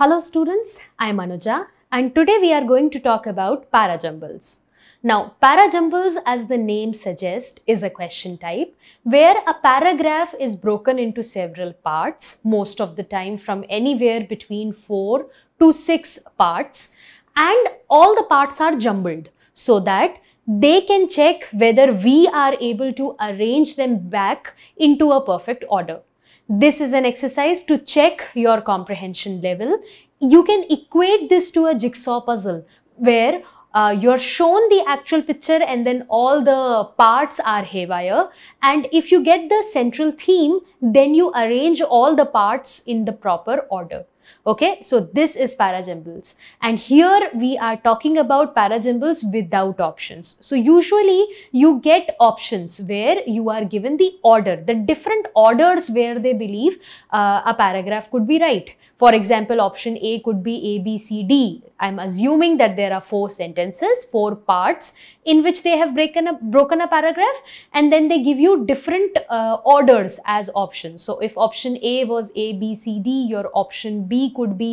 Hello students, I am Anuja and today we are going to talk about para jumbles. Now, para jumbles as the name suggests is a question type where a paragraph is broken into several parts, most of the time from anywhere between 4 to 6 parts and all the parts are jumbled so that they can check whether we are able to arrange them back into a perfect order. This is an exercise to check your comprehension level. You can equate this to a jigsaw puzzle where uh, you're shown the actual picture and then all the parts are haywire and if you get the central theme then you arrange all the parts in the proper order. Okay, so this is paragimbals. And here we are talking about paragimbals without options. So usually you get options where you are given the order, the different orders where they believe uh, a paragraph could be right. For example, option A could be A, B, C, D. I'm assuming that there are four sentences, four parts in which they have broken broken a paragraph and then they give you different uh, orders as options. So if option A was A, B, C, D, your option B could be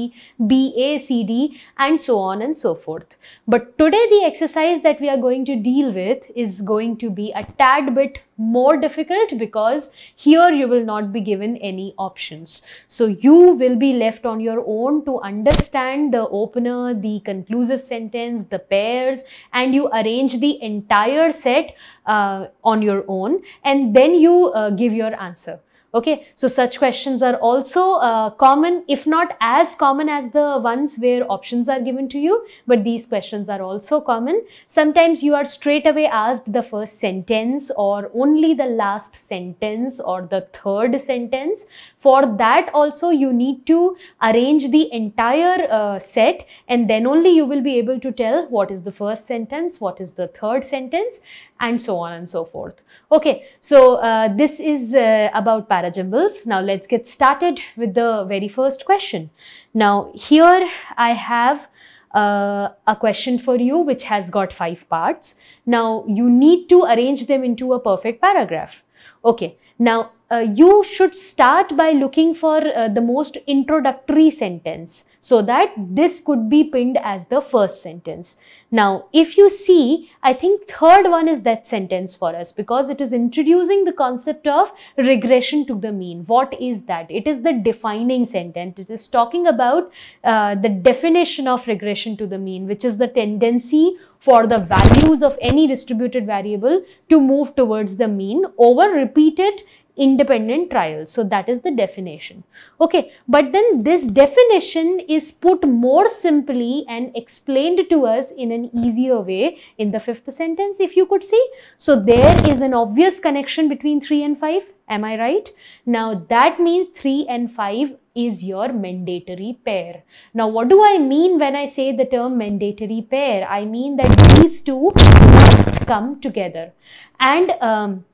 BACD and so on and so forth. But today the exercise that we are going to deal with is going to be a tad bit more difficult because here you will not be given any options. So you will be left on your own to understand the opener, the conclusive sentence, the pairs and you arrange the entire set uh, on your own and then you uh, give your answer. Okay, so such questions are also uh, common, if not as common as the ones where options are given to you, but these questions are also common. Sometimes you are straight away asked the first sentence or only the last sentence or the third sentence. For that also you need to arrange the entire uh, set and then only you will be able to tell what is the first sentence, what is the third sentence and so on and so forth. Okay, so uh, this is uh, about parajumbles. Now let's get started with the very first question. Now here I have uh, a question for you which has got five parts. Now you need to arrange them into a perfect paragraph. Okay, now uh, you should start by looking for uh, the most introductory sentence so that this could be pinned as the first sentence. Now, if you see, I think third one is that sentence for us because it is introducing the concept of regression to the mean. What is that? It is the defining sentence. It is talking about uh, the definition of regression to the mean, which is the tendency for the values of any distributed variable to move towards the mean over repeated independent trials. So that is the definition. Okay, but then this definition is put more simply and explained to us in an easier way in the fifth sentence if you could see. So there is an obvious connection between 3 and 5. Am I right? Now that means 3 and 5 is your mandatory pair. Now what do I mean when I say the term mandatory pair? I mean that these two must come together. And um,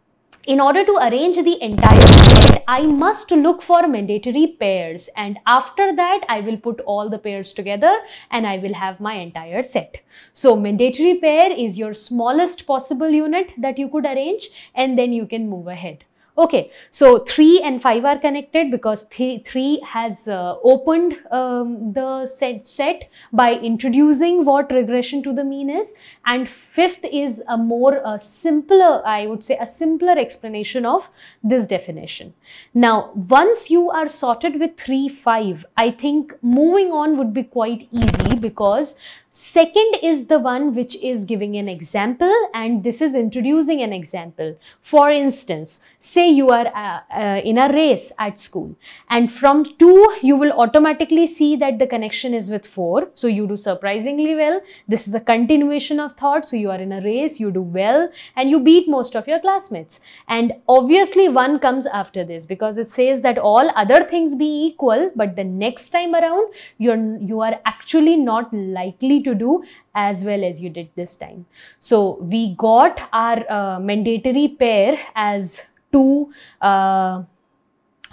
in order to arrange the entire set, I must look for mandatory pairs and after that I will put all the pairs together and I will have my entire set. So mandatory pair is your smallest possible unit that you could arrange and then you can move ahead. Okay, so 3 and 5 are connected because 3 has uh, opened um, the set, set by introducing what regression to the mean is and fifth is a more uh, simpler, I would say a simpler explanation of this definition. Now, once you are sorted with 3, 5, I think moving on would be quite easy because second is the one which is giving an example and this is introducing an example. For instance, say you are uh, uh, in a race at school and from 2, you will automatically see that the connection is with 4. So, you do surprisingly well. This is a continuation of thought. So, you are in a race, you do well and you beat most of your classmates. And obviously, 1 comes after this is because it says that all other things be equal, but the next time around, you're, you are actually not likely to do as well as you did this time. So we got our uh, mandatory pair as two uh,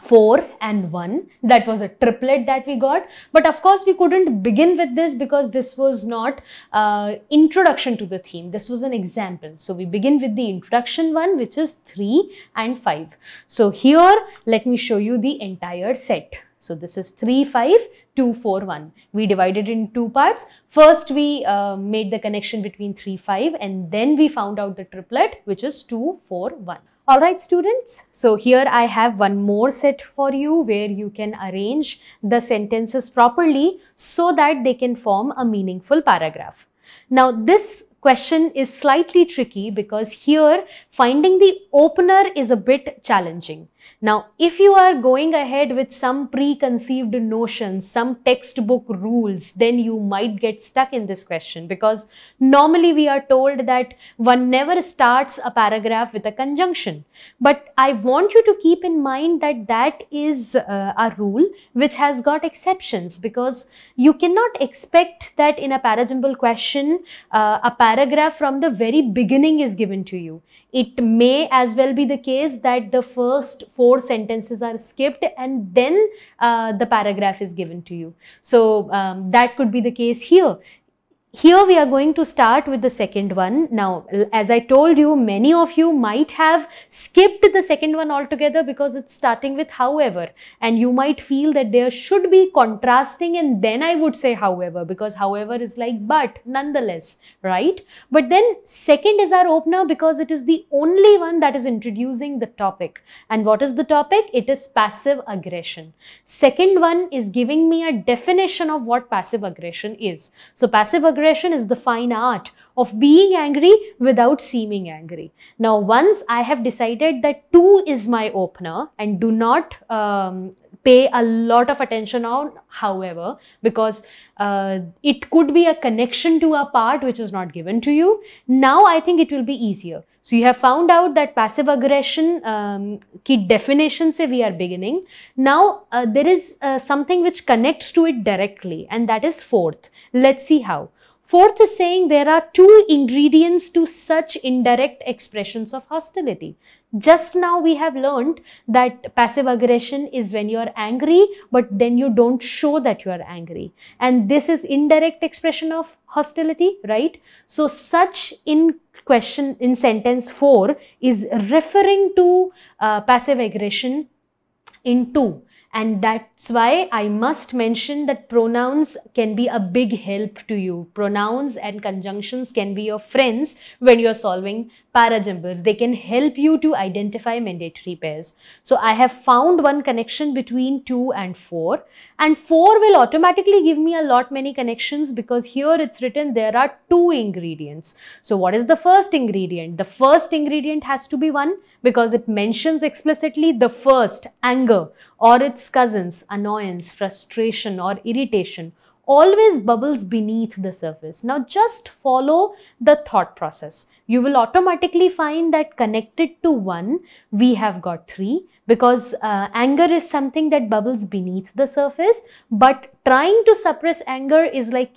4 and 1. That was a triplet that we got. But of course, we couldn't begin with this because this was not uh, introduction to the theme. This was an example. So we begin with the introduction one, which is 3 and 5. So here, let me show you the entire set. So this is 3, 5, 2, 4, 1. We divided in two parts. First, we uh, made the connection between 3, 5 and then we found out the triplet which is 2, 4, 1. All right, students. So here I have one more set for you where you can arrange the sentences properly so that they can form a meaningful paragraph. Now this question is slightly tricky because here finding the opener is a bit challenging. Now, if you are going ahead with some preconceived notions, some textbook rules, then you might get stuck in this question because normally we are told that one never starts a paragraph with a conjunction. But I want you to keep in mind that that is uh, a rule which has got exceptions because you cannot expect that in a paragimbal question, uh, a paragraph from the very beginning is given to you. It may as well be the case that the first four sentences are skipped and then uh, the paragraph is given to you. So um, that could be the case here here we are going to start with the second one. Now, as I told you, many of you might have skipped the second one altogether because it's starting with however. And you might feel that there should be contrasting and then I would say however because however is like but nonetheless, right? But then second is our opener because it is the only one that is introducing the topic. And what is the topic? It is passive aggression. Second one is giving me a definition of what passive aggression is. So passive aggression is the fine art of being angry without seeming angry. Now, once I have decided that 2 is my opener and do not um, pay a lot of attention on, however, because uh, it could be a connection to a part which is not given to you. Now, I think it will be easier. So, you have found out that passive aggression um, key definition say we are beginning. Now, uh, there is uh, something which connects to it directly and that is fourth. Let's see how. Fourth is saying there are two ingredients to such indirect expressions of hostility. Just now we have learned that passive aggression is when you are angry but then you don't show that you are angry. And this is indirect expression of hostility, right? So such in question in sentence 4 is referring to uh, passive aggression in 2 and that's why I must mention that pronouns can be a big help to you. Pronouns and conjunctions can be your friends when you're solving para They can help you to identify mandatory pairs. So I have found one connection between 2 and 4 and 4 will automatically give me a lot many connections because here it's written there are two ingredients. So what is the first ingredient? The first ingredient has to be 1 because it mentions explicitly the first anger or its cousins annoyance, frustration or irritation always bubbles beneath the surface. Now just follow the thought process. You will automatically find that connected to 1, we have got 3 because uh, anger is something that bubbles beneath the surface. But trying to suppress anger is like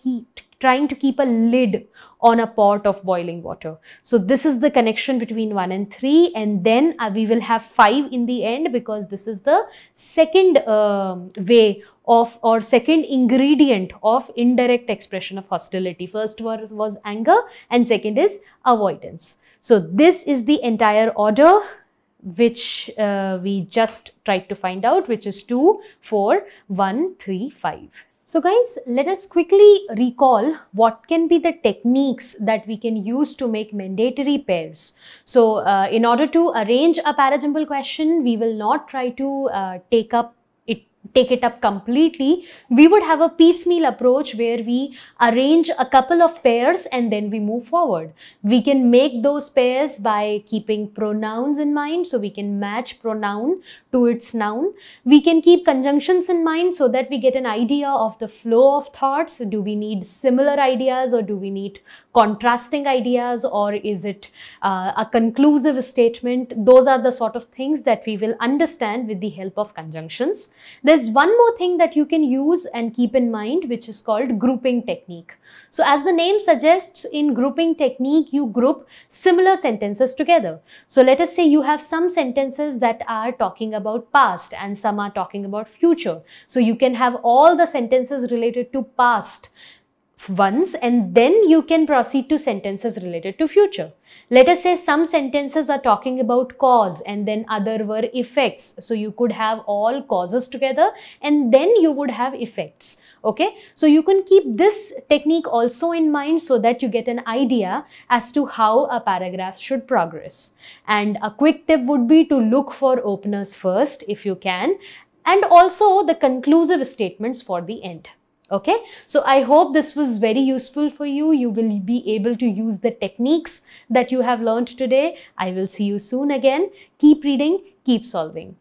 trying to keep a lid on a pot of boiling water. So this is the connection between 1 and 3 and then uh, we will have 5 in the end because this is the second uh, way of or second ingredient of indirect expression of hostility. First was, was anger and second is avoidance. So this is the entire order which uh, we just tried to find out which is 2, 4, 1, 3, 5. So guys, let us quickly recall what can be the techniques that we can use to make mandatory pairs. So uh, in order to arrange a parajumble question, we will not try to uh, take up take it up completely, we would have a piecemeal approach where we arrange a couple of pairs and then we move forward. We can make those pairs by keeping pronouns in mind, so we can match pronoun to its noun. We can keep conjunctions in mind so that we get an idea of the flow of thoughts. Do we need similar ideas or do we need contrasting ideas or is it uh, a conclusive statement? Those are the sort of things that we will understand with the help of conjunctions. There's one more thing that you can use and keep in mind which is called grouping technique. So as the name suggests in grouping technique you group similar sentences together. So let us say you have some sentences that are talking about past and some are talking about future. So you can have all the sentences related to past once and then you can proceed to sentences related to future. Let us say some sentences are talking about cause and then other were effects. So you could have all causes together and then you would have effects. Okay. So you can keep this technique also in mind so that you get an idea as to how a paragraph should progress. And a quick tip would be to look for openers first if you can and also the conclusive statements for the end okay so i hope this was very useful for you you will be able to use the techniques that you have learned today i will see you soon again keep reading keep solving